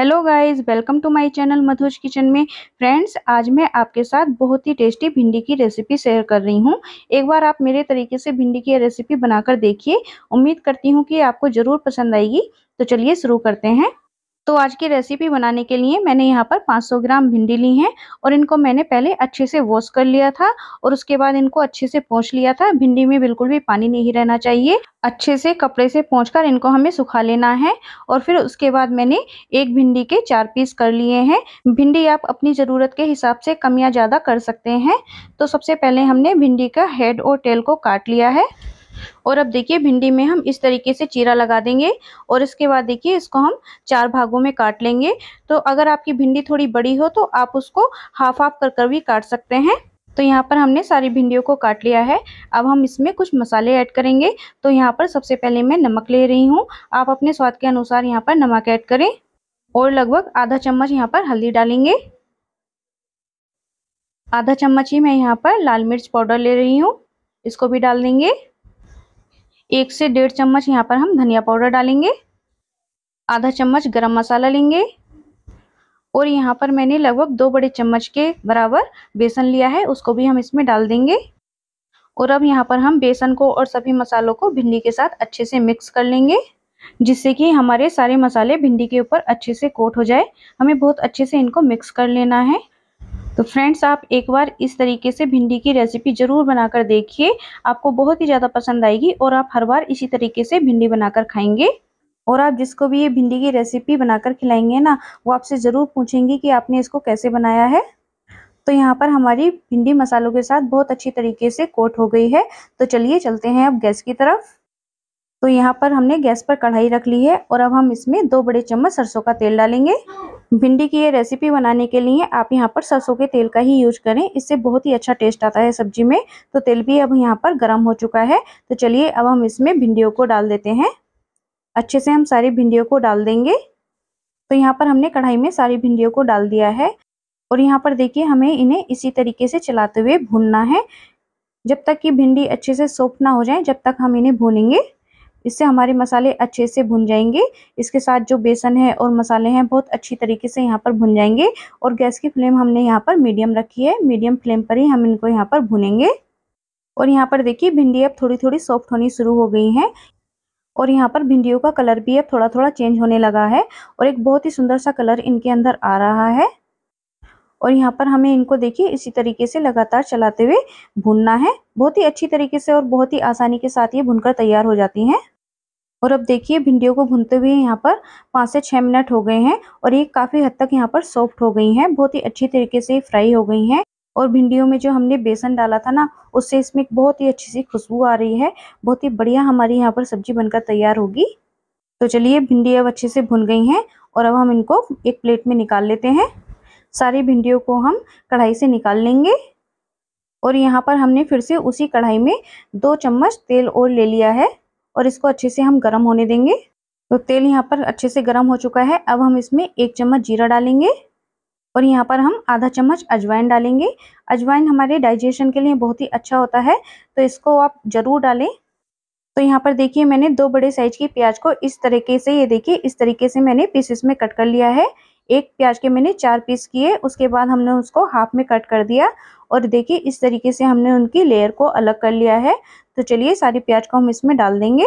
hello guys welcome to my channel Madhu's kitchen में friends आज मैं आपके साथ बहुत ही टेस्टी भिंडी की रेसिपी शेयर कर रही हूं एक बार आप मेरे तरीके से भिंडी की रेसिपी बनाकर देखिए उम्मीद करती हूं कि आपको ज़रूर पसंद आएगी तो चलिए शुरू करते हैं तो आज की रेसिपी बनाने के लिए मैंने यहाँ पर 500 ग्राम भिंडी ली है और इनको मैंने पहले अच्छे से वॉश कर लिया था और उसके बाद इनको अच्छे से पोंछ लिया था भिंडी में बिल्कुल भी पानी नहीं रहना चाहिए अच्छे से कपड़े से पोंछ कर इनको हमें सुखा लेना है और फिर उसके बाद मैंने एक भिंडी के चार पीस कर लिए हैं भिंडी आप अपनी ज़रूरत के हिसाब से कम या ज़्यादा कर सकते हैं तो सबसे पहले हमने भिंडी का हेड और टेल को काट लिया है और अब देखिए भिंडी में हम इस तरीके से चीरा लगा देंगे और इसके बाद देखिए इसको हम चार भागों में काट लेंगे तो अगर आपकी भिंडी थोड़ी बड़ी हो तो आप उसको हाफ हाफ कर कर भी काट सकते हैं तो यहाँ पर हमने सारी भिंडियों को काट लिया है अब हम इसमें कुछ मसाले ऐड करेंगे तो यहाँ पर सबसे पहले मैं नमक ले रही हूँ आप अपने स्वाद के अनुसार यहाँ पर नमक ऐड करें और लगभग आधा चम्मच यहाँ पर हल्दी डालेंगे आधा चम्मच ही मैं यहाँ पर लाल मिर्च पाउडर ले रही हूँ इसको भी डाल देंगे एक से डेढ़ चम्मच यहाँ पर हम धनिया पाउडर डालेंगे आधा चम्मच गरम मसाला लेंगे और यहाँ पर मैंने लगभग दो बड़े चम्मच के बराबर बेसन लिया है उसको भी हम इसमें डाल देंगे और अब यहाँ पर हम बेसन को और सभी मसालों को भिंडी के साथ अच्छे से मिक्स कर लेंगे जिससे कि हमारे सारे मसाले भिंडी के ऊपर अच्छे से कोट हो जाए हमें बहुत अच्छे से इनको मिक्स कर लेना है तो फ्रेंड्स आप एक बार इस तरीके से भिंडी की रेसिपी ज़रूर बनाकर देखिए आपको बहुत ही ज़्यादा पसंद आएगी और आप हर बार इसी तरीके से भिंडी बनाकर खाएंगे और आप जिसको भी ये भिंडी की रेसिपी बनाकर खिलाएंगे ना वो आपसे ज़रूर पूछेंगे कि आपने इसको कैसे बनाया है तो यहाँ पर हमारी भिंडी मसालों के साथ बहुत अच्छी तरीके से कोट हो गई है तो चलिए चलते हैं अब गैस की तरफ तो यहाँ पर हमने गैस पर कढ़ाई रख ली है और अब हम इसमें दो बड़े चम्मच सरसों का तेल डालेंगे भिंडी की ये रेसिपी बनाने के लिए आप यहाँ पर सरसों के तेल का ही यूज करें इससे बहुत ही अच्छा टेस्ट आता है सब्जी में तो तेल भी अब यहाँ पर गर्म हो चुका है तो चलिए अब हम इसमें भिंडियों को डाल देते हैं अच्छे से हम सारी भिंडियों को डाल देंगे तो यहाँ पर हमने कढ़ाई में सारी भिंडियों को डाल दिया है और यहाँ पर देखिए हमें इन्हें इसी तरीके से चलाते हुए भूनना है जब तक कि भिंडी अच्छे से सोफ ना हो जाए जब तक हम इन्हें भूनेंगे इससे हमारे मसाले अच्छे से भुन जाएंगे इसके साथ जो बेसन है और मसाले हैं बहुत अच्छी तरीके से यहाँ पर भुन जाएंगे और गैस की फ्लेम हमने यहाँ पर मीडियम रखी है मीडियम फ्लेम पर ही हम इनको यहाँ पर भुनेंगे और यहाँ पर देखिए भिंडी अब थोड़ी थोड़ी सॉफ्ट होनी शुरू हो गई हैं और यहाँ पर भिंडियों का कलर भी अब थोड़ा थोड़ा चेंज होने लगा है और एक बहुत ही सुंदर सा कलर इनके अंदर आ रहा है और यहाँ पर हमें इनको देखिए इसी तरीके से लगातार चलाते हुए भूनना है बहुत ही अच्छी तरीके से और बहुत ही आसानी के साथ ये भुनकर तैयार हो जाती हैं और अब देखिए भिंडियों को भुनते हुए यहाँ पर पाँच से छः मिनट हो गए हैं और ये काफ़ी हद तक यहाँ पर सॉफ्ट हो गई हैं बहुत ही अच्छी तरीके से फ्राई हो गई हैं और भिंडियों में जो हमने बेसन डाला था ना उससे इसमें बहुत ही अच्छी सी खुशबू आ रही है बहुत ही बढ़िया हमारी यहाँ पर सब्जी बनकर तैयार होगी तो चलिए भिंडी अब अच्छे से भुन गई हैं और अब हम इनको एक प्लेट में निकाल लेते हैं सारी भिंडियों को हम कढ़ाई से निकाल लेंगे और यहाँ पर हमने फिर से उसी कढ़ाई में दो चम्मच तेल और ले लिया है और इसको अच्छे से हम गर्म होने देंगे तो तेल यहाँ पर अच्छे से गर्म हो चुका है अब हम इसमें एक चम्मच जीरा डालेंगे और यहाँ पर हम आधा चम्मच अजवाइन डालेंगे अजवाइन हमारे डाइजेशन के लिए बहुत ही अच्छा होता है तो इसको आप ज़रूर डालें तो यहाँ पर देखिए मैंने दो बड़े साइज की प्याज को इस तरीके से ये देखिए इस तरीके से मैंने पीसेस में कट कर लिया है एक प्याज के मैंने चार पीस किए उसके बाद हमने उसको हाफ में कट कर दिया और देखिए इस तरीके से हमने उनकी लेयर को अलग कर लिया है तो चलिए सारी प्याज को हम इसमें डाल देंगे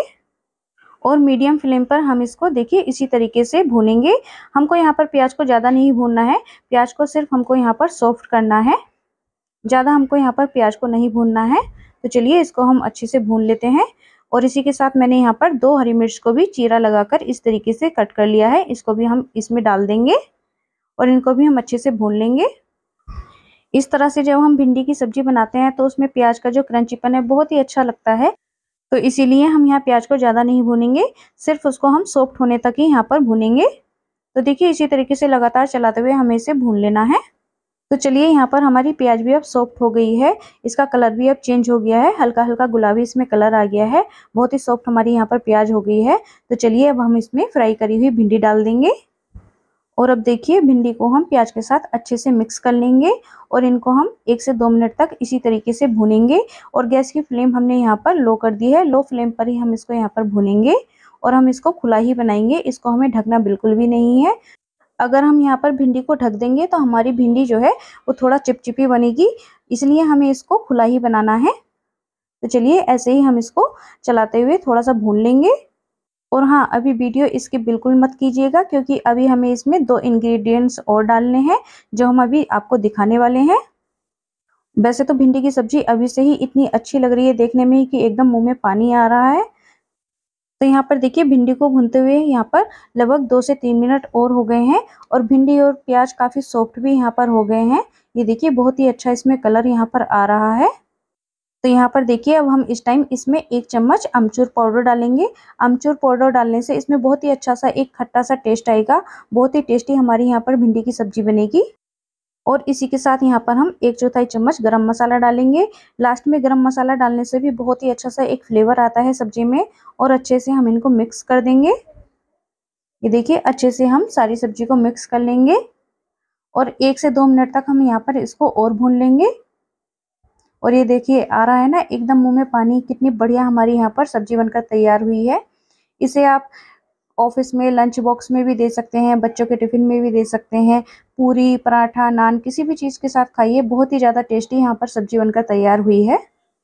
और मीडियम फ्लेम पर हम इसको देखिए इसी तरीके से भूनेंगे हमको यहाँ पर प्याज को ज़्यादा नहीं भूनना है प्याज को सिर्फ हमको यहाँ पर सॉफ्ट करना है ज़्यादा हमको यहाँ पर प्याज को नहीं भूनना है तो चलिए इसको हम अच्छे से भून लेते हैं और इसी के साथ मैंने यहाँ पर दो हरी मिर्च को भी चीरा लगाकर इस तरीके से कट कर लिया है इसको भी हम इसमें डाल देंगे और इनको भी हम अच्छे से भून लेंगे इस तरह से जब हम भिंडी की सब्जी बनाते हैं तो उसमें प्याज का जो क्रंचीपन है बहुत ही अच्छा लगता है तो इसीलिए हम यहाँ प्याज को ज़्यादा नहीं भूनेंगे सिर्फ उसको हम सॉफ्ट होने तक ही यहाँ पर भूनेंगे तो देखिए इसी तरीके से लगातार चलाते हुए हमें इसे भून लेना है तो चलिए यहाँ पर हमारी प्याज भी अब सॉफ्ट हो गई है इसका कलर भी अब चेंज हो गया है हल्का हल्का गुलाबी इसमें कलर आ गया है बहुत ही सॉफ्ट हमारी यहाँ पर प्याज हो गई है तो चलिए अब हम इसमें फ्राई करी हुई भिंडी डाल देंगे और अब देखिए भिंडी को हम प्याज के साथ अच्छे से मिक्स कर लेंगे और इनको हम एक से दो मिनट तक इसी तरीके से भूनेंगे और गैस की फ्लेम हमने यहाँ पर लो कर दी है लो फ्लेम पर ही हम इसको यहाँ पर भूनेंगे और हम इसको खुला ही बनाएंगे इसको हमें ढकना बिल्कुल भी नहीं है अगर हम यहाँ पर भिंडी को ढक देंगे तो हमारी भिंडी जो है वो थोड़ा चिपचिपी बनेगी इसलिए हमें इसको खुला ही बनाना है तो चलिए ऐसे ही हम इसको चलाते हुए थोड़ा सा भून लेंगे और हाँ अभी वीडियो इसकी बिल्कुल मत कीजिएगा क्योंकि अभी हमें इसमें दो इंग्रेडिएंट्स और डालने हैं जो हम अभी आपको दिखाने वाले हैं वैसे तो भिंडी की सब्जी अभी से ही इतनी अच्छी लग रही है देखने में ही कि एकदम मुंह में पानी आ रहा है तो यहाँ पर देखिए भिंडी को भूनते हुए यहाँ पर लगभग दो से तीन मिनट और हो गए हैं और भिंडी और प्याज काफ़ी सॉफ्ट भी यहाँ पर हो गए हैं ये देखिए बहुत ही अच्छा इसमें कलर यहाँ पर आ रहा है तो यहाँ पर देखिए अब हम इस टाइम इसमें एक चम्मच अमचूर पाउडर डालेंगे अमचूर पाउडर डालने से इसमें बहुत ही अच्छा सा एक खट्टा सा टेस्ट आएगा बहुत ही टेस्टी हमारी यहाँ पर भिंडी की सब्जी बनेगी और इसी के साथ यहाँ पर हम एक चौथाई चम्मच गरम मसाला डालेंगे लास्ट में गरम मसाला डालने से भी बहुत ही अच्छा सा एक फ्लेवर आता है सब्जी में और अच्छे से हम इनको मिक्स कर देंगे ये देखिए अच्छे से हम सारी सब्जी को मिक्स कर लेंगे और एक से दो मिनट तक हम यहाँ पर इसको और भून लेंगे और ये देखिए आ रहा है ना एकदम मुंह में पानी कितनी बढ़िया हमारी यहाँ पर सब्जी बनकर तैयार हुई है इसे आप ऑफिस में लंच बॉक्स में भी दे सकते हैं बच्चों के टिफ़िन में भी दे सकते हैं पूरी पराठा नान किसी भी चीज़ के साथ खाइए बहुत ही ज़्यादा टेस्टी यहाँ पर सब्जी बनकर तैयार हुई है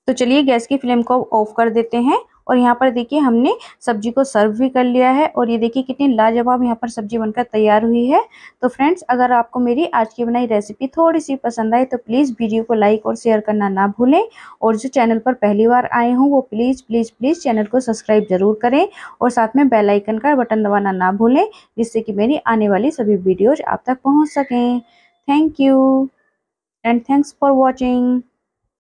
तो चलिए गैस की फ्लेम को ऑफ कर देते हैं और यहाँ पर देखिए हमने सब्जी को सर्व भी कर लिया है और ये देखिए कितनी लाजवाब यहाँ पर सब्जी बनकर तैयार हुई है तो फ्रेंड्स अगर आपको मेरी आज की बनाई रेसिपी थोड़ी सी पसंद आई तो प्लीज़ वीडियो को लाइक और शेयर करना ना भूलें और जो चैनल पर पहली बार आए हों वो प्लीज़ प्लीज़ प्लीज़ चैनल को सब्सक्राइब ज़रूर करें और साथ में बेलाइकन का बटन दबाना ना भूलें जिससे कि मेरी आने वाली सभी वीडियोज़ आप तक पहुँच सकें thank you and thanks for watching